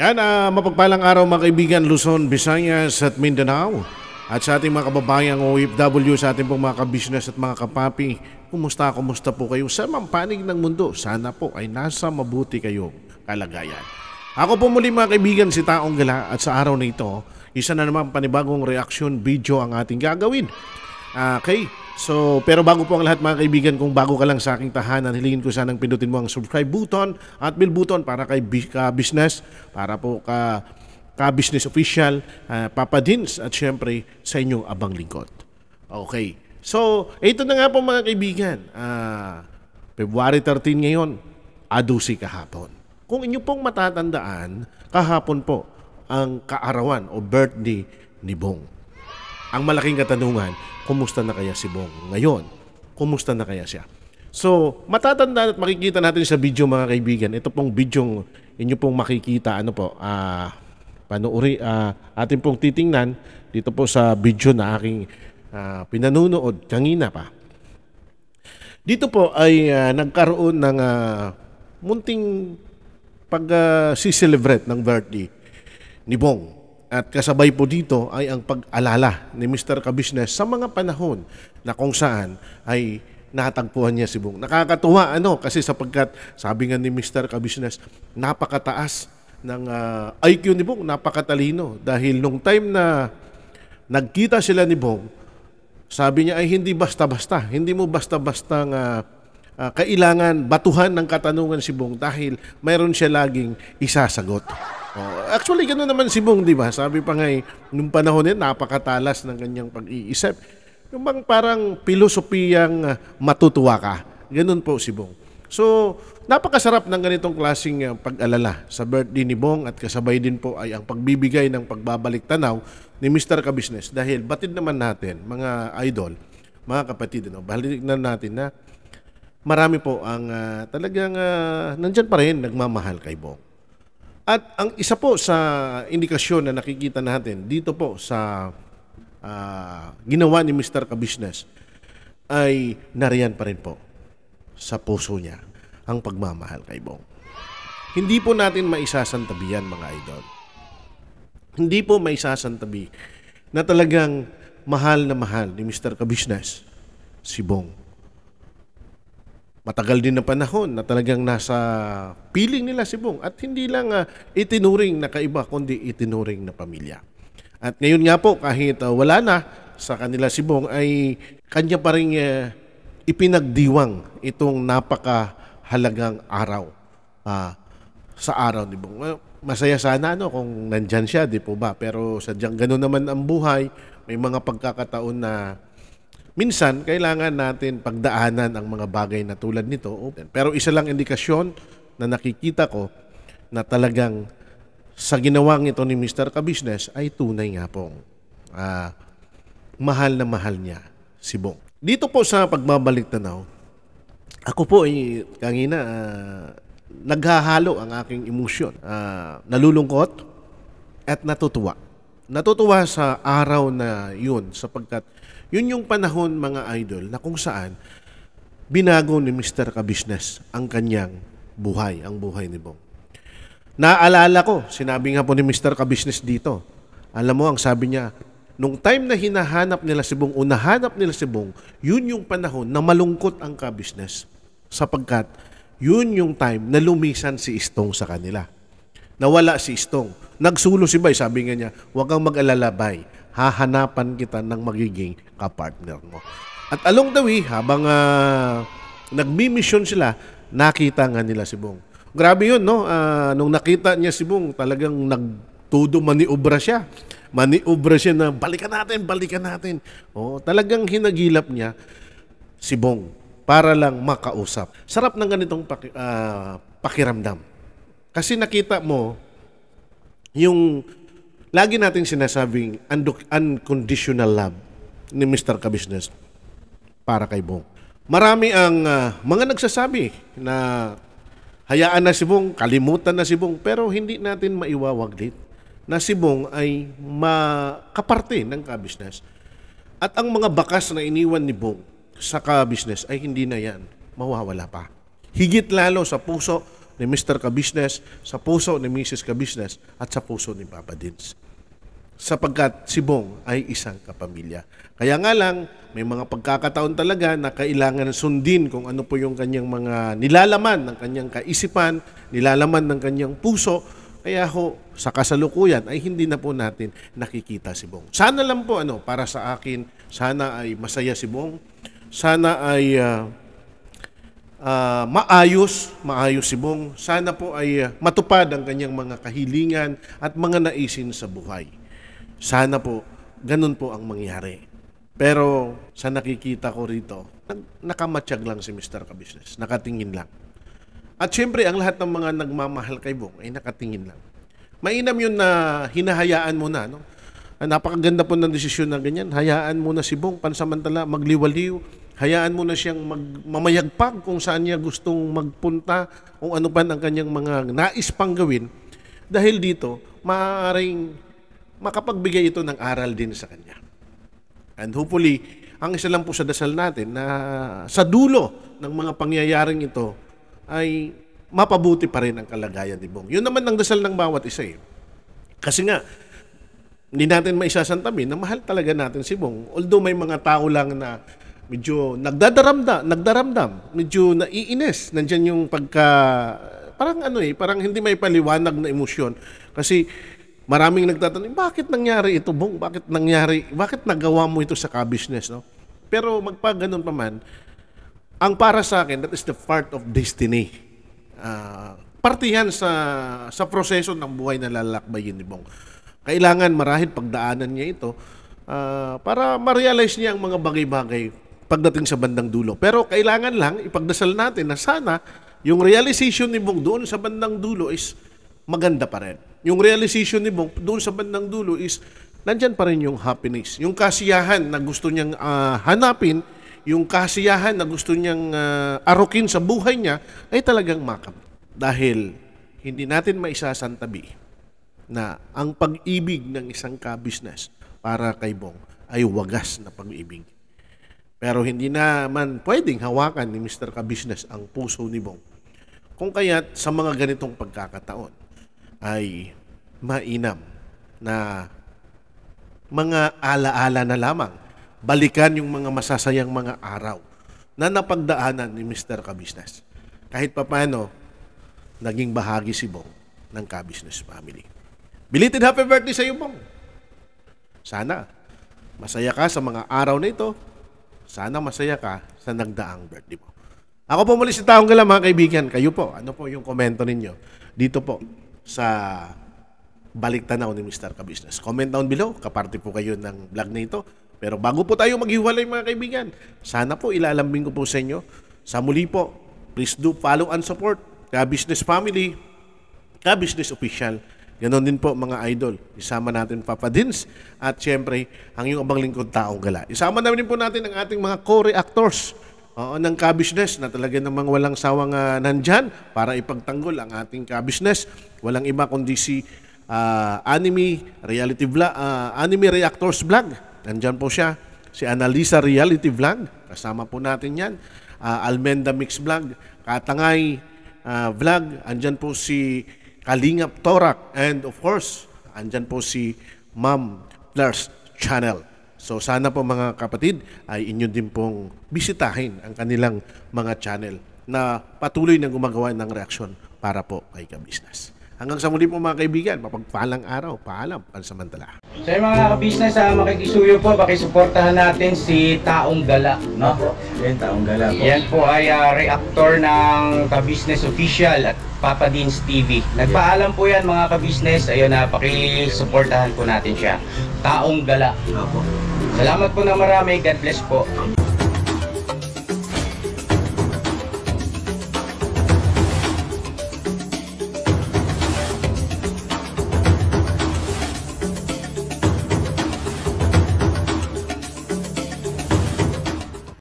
Yan, uh, mapagpalang araw mga kaibigan, Luzon, Visayas at Mindanao. At sa ating mga kababayang OFW, sa ating pong mga kabisnes at mga kapapi, kumusta, kumusta po kayo sa mampanig ng mundo? Sana po ay nasa mabuti kayong kalagayan. Ako po muli mga kaibigan, si Taong Gala at sa araw na ito, isa na naman panibagong reaction video ang ating gagawin. Uh, kay So, pero bago po ang lahat mga kaibigan, kung bago ka lang sa aking tahanan, hilingin ko sanang pindutin mo ang subscribe button at bell button para kay ka business, para po ka ka business official, uh, Papa Dins at syempre sa inyong abang lingkod. Okay. So, ito na nga po mga kaibigan. Uh, February 13 ngayon, adusi kahapon. Kung inyo pong matatandaan, kahapon po ang kaarawan o birthday ni Bong. Ang malaking katanungan, kumusta na kaya si Bong ngayon? Kumusta na kaya siya? So, matatanda at makikita natin sa video mga kaibigan. Ito pong video inyo pong makikita ano po, ah, panuuri, ah, atin pong titingnan dito po sa video na aking ah, pinanunood kanina pa. Dito po ay ah, nagkaroon ng ah, munting pag ah, si-celebrate ng birthday ni Bong. At kasabay po dito ay ang pag-alala ni Mr. Kabisnes sa mga panahon na kung saan ay natagpuan niya si Bong. Nakakatuwa ano kasi sapagkat sabi nga ni Mr. Kabisnes napakataas ng uh, ah, IQ ni Bong, napakatalino dahil nung time na nagkita sila ni Bong, sabi niya ay hindi basta-basta, hindi mo basta-basta uh, ah, uh, ah, kailangan batuhan ng katanungan si Bong dahil mayroon siya laging isasagot. Oh, actually, gano'n naman si Bong, di ba? Sabi pa nga eh, nung panahon yun, napakatalas ng kanyang pag-iisip. Yung bang parang pilosopiyang ah, matutuwa ka. Ganun po si Bong. So, napakasarap ng ganitong klasing ah, pag-alala sa birthday ni Bong at kasabay din po ay ang pagbibigay ng pagbabalik tanaw ni Mr. Kabisnes. Dahil batid naman natin, mga idol, mga kapatid, no? balik na natin na marami po ang uh, talagang uh, nandyan pa rin nagmamahal kay Bong. At ang isa po sa indikasyon na nakikita natin dito po sa uh, ginawa ni Mr. Kabusiness ay nariyan pa rin po sa puso niya ang pagmamahal kay Bong. Hindi po natin maisasantabi yan mga idol. Hindi po maisasantabi na talagang mahal na mahal ni Mr. Kabusiness si Bong matagal din na panahon na talagang nasa piling nila si Bong at hindi lang uh, itinuring na kaiba kundi itinuring na pamilya. At ngayon nga po kahit uh, wala na sa kanila si Bong ay kanya pa rin uh, ipinagdiwang itong napakahalagang araw uh, sa araw ni Bong. Uh, masaya sana ano kung nandyan siya, di po ba? Pero sadyang ganun naman ang buhay. May mga pagkakataon na Minsan, kailangan natin pagdaanan ang mga bagay na tulad nito. Pero isa lang indikasyon na nakikita ko na talagang sa ginawang ito ni Mr. Kabisnes ay tunay nga pong uh, ah, mahal na mahal niya si Bong. Dito po sa pagbabalik tanaw, ako po ay kangina uh, naghahalo ang aking emosyon. Uh, nalulungkot at natutuwa natutuwa sa araw na yun sapagkat yun yung panahon mga idol na kung saan binago ni Mr. Kabisnes ang kanyang buhay, ang buhay ni Bong. Naalala ko, sinabi nga po ni Mr. Kabisnes dito, alam mo ang sabi niya, nung time na hinahanap nila si Bong, o nahanap nila si Bong, yun yung panahon na malungkot ang kabisnes sapagkat yun yung time na lumisan si Istong sa kanila. Nawala si Istong. Nagsulo si Bay, sabi nga niya, huwag kang mag-alala Bay, hahanapan kita ng magiging kapartner mo. At along the way, habang uh, nagmi-mission sila, nakita nga nila si Bong. Grabe yun, no? Uh, nung nakita niya si Bong, talagang nagtudo maniobra siya. Maniobra siya na balikan natin, balikan natin. Oh, talagang hinagilap niya si Bong para lang makausap. Sarap ng ganitong paki, uh, pakiramdam. Kasi nakita mo, yung lagi nating sinasabing unconditional love ni Mr. Kabisnes para kay Bong. Marami ang uh, mga nagsasabi na hayaan na si Bong, kalimutan na si Bong, pero hindi natin maiwawaglit na si Bong ay makaparte ng kabisnes. At ang mga bakas na iniwan ni Bong sa kabisnes ay hindi na yan, mawawala pa. Higit lalo sa puso ni Mr. Kabisnes, sa puso ni Mrs. Kabisnes, at sa puso ni Papa Dins. Sapagkat si Bong ay isang kapamilya. Kaya nga lang, may mga pagkakataon talaga na kailangan sundin kung ano po yung kanyang mga nilalaman ng kanyang kaisipan, nilalaman ng kanyang puso, kaya ho, sa kasalukuyan ay hindi na po natin nakikita si Bong. Sana lang po ano, para sa akin, sana ay masaya si Bong. Sana ay uh, uh, maayos, maayos si Bong. Sana po ay ah, matupad ang kanyang mga kahilingan at mga naisin sa buhay. Sana po, ganun po ang mangyari. Pero sa nakikita ko rito, nakamatsyag lang si Mr. Kabusiness, nakatingin lang. At syempre, ang lahat ng mga nagmamahal kay Bong ay nakatingin lang. Mainam yun na hinahayaan mo na, no? Ah, napakaganda po ng desisyon na ganyan. Hayaan mo na si Bong, pansamantala, magliwaliw, Hayaan mo na siyang mag, mamayagpag kung saan niya gustong magpunta, kung ano pa ang kanyang mga nais pang gawin. Dahil dito, maaaring makapagbigay ito ng aral din sa kanya. And hopefully, ang isa lang po sa dasal natin na sa dulo ng mga pangyayaring ito ay mapabuti pa rin ang kalagayan ni Bong. Yun naman ang dasal ng bawat isa eh. Kasi nga, hindi natin maisasantabi na mahal talaga natin si Bong. Although may mga tao lang na medyo nagdadaramda, nagdaramdam, medyo naiinis. Nandiyan yung pagka, parang ano eh, parang hindi may paliwanag na emosyon. Kasi maraming nagtatanong, bakit nangyari ito, Bong? Bakit nangyari, bakit nagawa mo ito sa ka-business, no? Pero magpaganon pa man, ang para sa akin, that is the part of destiny. Uh, ah, partihan sa, sa proseso ng buhay na lalakbayin ni Bong. Kailangan marahil pagdaanan niya ito uh, para ma-realize niya ang mga bagay-bagay pagdating sa bandang dulo. Pero kailangan lang ipagdasal natin na sana yung realization ni Bong doon sa bandang dulo is maganda pa rin. Yung realization ni Bong doon sa bandang dulo is nandyan pa rin yung happiness. Yung kasiyahan na gusto niyang uh, hanapin, yung kasiyahan na gusto niyang uh, arukin sa buhay niya ay talagang makam. Dahil hindi natin maisasantabi na ang pag-ibig ng isang ka-business para kay Bong ay wagas na pag-ibig. Pero hindi naman pwedeng hawakan ni Mr. Kabisnes ang puso ni Bong. Kung kaya't sa mga ganitong pagkakataon ay mainam na mga alaala na lamang balikan yung mga masasayang mga araw na napagdaanan ni Mr. Kabisnes. Kahit papano, naging bahagi si Bong ng Kabisnes family. Belated happy birthday sa iyo, Bong! Sana, masaya ka sa mga araw na ito sana masaya ka sa nagdaang birthday mo. Ako po muli si Taong Gala mga kaibigan. Kayo po, ano po yung komento ninyo dito po sa balik tanaw ni Mr. Kabusiness. Comment down below, kaparte po kayo ng vlog na ito. Pero bago po tayo maghiwalay mga kaibigan, sana po ilalambing ko po sa inyo. Sa muli po, please do follow and support Kabusiness Family, Kabusiness Official, Ganon din po mga idol. Isama natin Papa Dins at siyempre ang iyong abang lingkod taong gala. Isama namin po natin ang ating mga co-reactors uh, ng ka-business na talaga namang walang sawang uh, nandyan para ipagtanggol ang ating ka-business. Walang iba kundi si uh, anime, reality vlog, uh, ah, anime reactors vlog. Nandyan po siya. Si Analisa Reality Vlog. Kasama po natin yan. Uh, Almenda Mix Vlog. Katangay uh, Vlog. Andyan po si Kalingap Torak. And of course, andyan po si Ma'am Lars Channel. So sana po mga kapatid ay inyo din pong bisitahin ang kanilang mga channel na patuloy na gumagawa ng reaksyon para po kay ka-business. Hanggang sa muli po mga kaibigan, mapagpalang araw, paalam, pansamantala. Sa so, mga business sa ah, makikisuyo po, pakisuportahan natin si Taong Gala. No? Yan, Taong Gala po. Yan po ay uh, reactor ng ka official at Papa Deans TV. Nagpaalam po yan mga ka-business. Ayun na, uh, pakisuportahan po natin siya. Taong Gala. Opo. Salamat po na marami. God bless po.